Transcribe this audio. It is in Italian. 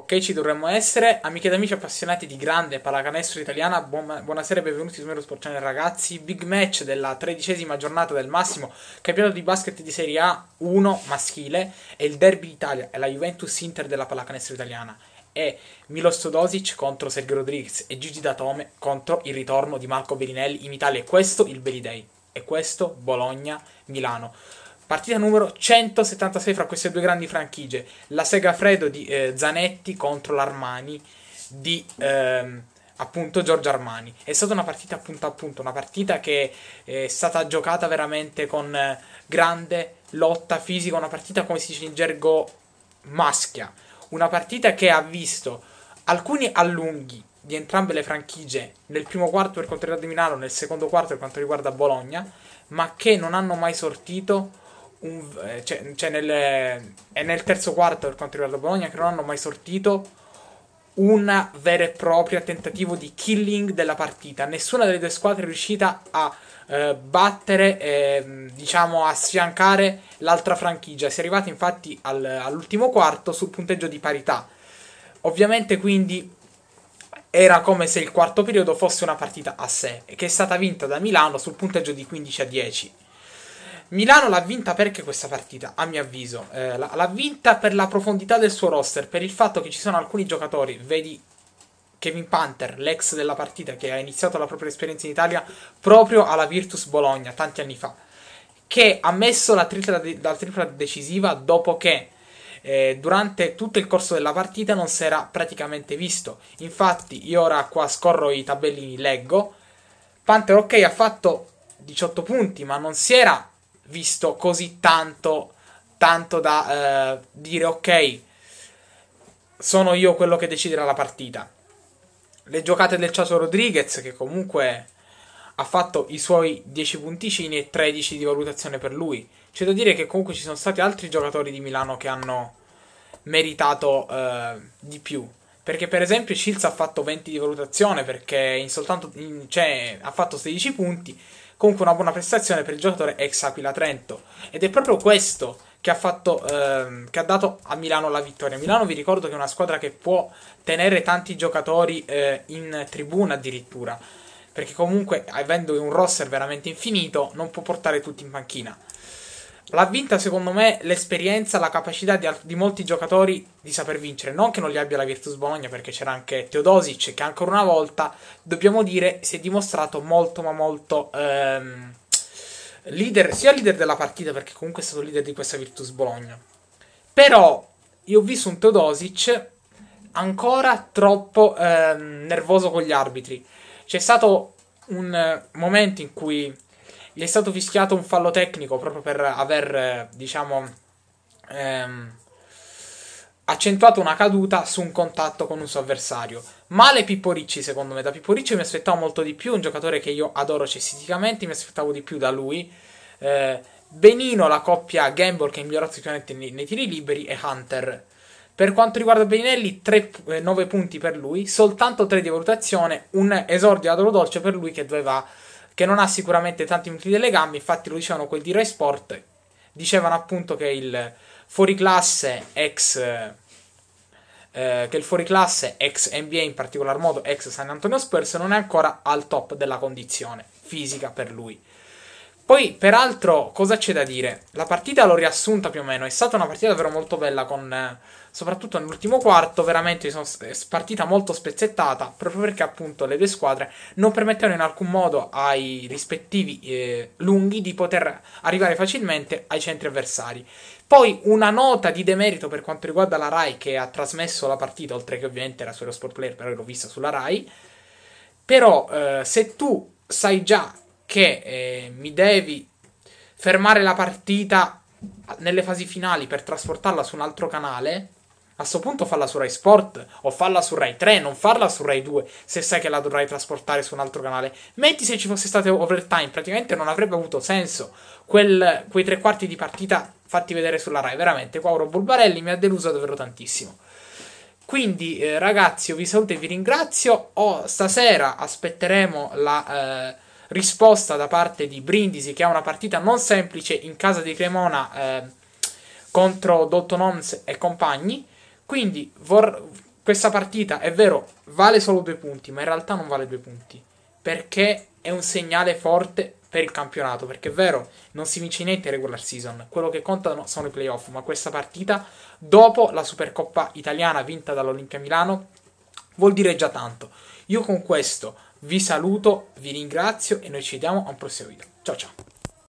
Ok, ci dovremmo essere. Amiche ed amici appassionati di grande pallacanestro italiana, buon, buonasera e benvenuti su Mero Sport Channel, ragazzi. Big match della tredicesima giornata del massimo campionato di basket di Serie A 1 maschile e il derby d'Italia è la Juventus Inter della pallacanestro italiana. È Milos Todosic contro Sergio Rodriguez e Gigi Datome contro il ritorno di Marco Berinelli in Italia. E questo il Belidei. E questo Bologna-Milano. Partita numero 176 fra queste due grandi franchigie. La Sega Fredo di eh, Zanetti contro l'Armani di ehm, appunto Giorgio Armani. È stata una partita appunto a punto, una partita che è stata giocata veramente con eh, grande lotta fisica, una partita come si dice in gergo maschia, una partita che ha visto alcuni allunghi di entrambe le franchigie nel primo quarto per quanto riguarda Milano, nel secondo quarto per quanto riguarda Bologna, ma che non hanno mai sortito un, eh, cioè, cioè nel, è nel terzo quarto per quanto riguarda Bologna che non hanno mai sortito un vero e proprio tentativo di killing della partita. Nessuna delle due squadre è riuscita a eh, battere, eh, diciamo a sfiancare l'altra franchigia. Si è arrivati infatti al, all'ultimo quarto sul punteggio di parità. Ovviamente quindi era come se il quarto periodo fosse una partita a sé, che è stata vinta da Milano sul punteggio di 15 a 10. Milano l'ha vinta perché questa partita, a mio avviso, eh, l'ha vinta per la profondità del suo roster, per il fatto che ci sono alcuni giocatori, vedi Kevin Panther, l'ex della partita che ha iniziato la propria esperienza in Italia proprio alla Virtus Bologna tanti anni fa, che ha messo la tripla, de- la tripla decisiva dopo che eh, durante tutto il corso della partita non si era praticamente visto. Infatti io ora qua scorro i tabellini, leggo. Panther ok ha fatto 18 punti, ma non si era visto così tanto, tanto da eh, dire ok, sono io quello che deciderà la partita. Le giocate del Chaso Rodriguez che comunque ha fatto i suoi 10 punticini e 13 di valutazione per lui. C'è da dire che comunque ci sono stati altri giocatori di Milano che hanno meritato eh, di più. Perché per esempio Shields ha fatto 20 di valutazione perché in soltanto, in, cioè, ha fatto 16 punti. Comunque una buona prestazione per il giocatore ex Aquila Trento. Ed è proprio questo che ha, fatto, ehm, che ha dato a Milano la vittoria. Milano vi ricordo che è una squadra che può tenere tanti giocatori eh, in tribuna addirittura. Perché comunque avendo un roster veramente infinito non può portare tutti in panchina. L'ha vinta secondo me l'esperienza, la capacità di, di, molti giocatori di saper vincere. Non che non li abbia la Virtus Bologna, perché c'era anche Teodosic, che ancora una volta, dobbiamo dire, si è dimostrato molto ma molto ehm, leader, sia leader della partita, perché comunque è stato leader di questa Virtus Bologna. Però io ho visto un Teodosic ancora troppo ehm, nervoso con gli arbitri. C'è stato un momento in cui gli è stato fischiato un fallo tecnico proprio per aver, diciamo, ehm, accentuato una caduta su un contatto con un suo avversario. Male Pippo Ricci, secondo me. Da Pippo Ricci mi aspettavo molto di più, un giocatore che io adoro cestisticamente, mi aspettavo di più da lui. Eh, benino la coppia Gamble che è migliorata sicuramente nei, nei tiri liberi e Hunter. Per quanto riguarda Beninelli, 3, 9 punti per lui, soltanto 3 di valutazione, un esordio ad dolce per lui che doveva che non ha sicuramente tanti minuti delle gambe, infatti lo dicevano quel di Rai Sport, dicevano appunto che il fuoriclasse ex eh, che il fuoriclasse ex NBA in particolar modo ex San Antonio Spurs non è ancora al top della condizione fisica per lui. Poi, peraltro, cosa c'è da dire? La partita l'ho riassunta più o meno. È stata una partita davvero molto bella, con, eh, soprattutto nell'ultimo quarto. Veramente sono, è partita molto spezzettata, proprio perché appunto le due squadre non permettevano in alcun modo ai rispettivi eh, lunghi di poter arrivare facilmente ai centri avversari. Poi una nota di demerito per quanto riguarda la Rai che ha trasmesso la partita, oltre che ovviamente era su Eurosport Player, però l'ho vista sulla Rai. Però eh, se tu sai già che eh, mi devi fermare la partita nelle fasi finali per trasportarla su un altro canale, a questo punto falla su Rai Sport o falla su Rai 3, non farla su Rai 2 se sai che la dovrai trasportare su un altro canale. Metti se ci fosse stato overtime, praticamente non avrebbe avuto senso quel, quei tre quarti di partita fatti vedere sulla Rai. Veramente, Qua Quauro Bulbarelli mi ha deluso davvero tantissimo. Quindi eh, ragazzi, io vi saluto e vi ringrazio. Oh, stasera aspetteremo la... Eh, risposta da parte di Brindisi, che ha una partita non semplice in casa di Cremona eh, contro Dotton Holmes e compagni. Quindi vor- questa partita, è vero, vale solo due punti, ma in realtà non vale due punti, perché è un segnale forte per il campionato, perché è vero, non si vince niente in regular season, quello che conta sono i playoff, ma questa partita, dopo la Supercoppa italiana vinta dall'Olimpia Milano, vuol dire già tanto. Io con questo vi saluto, vi ringrazio e noi ci vediamo a un prossimo video. Ciao ciao!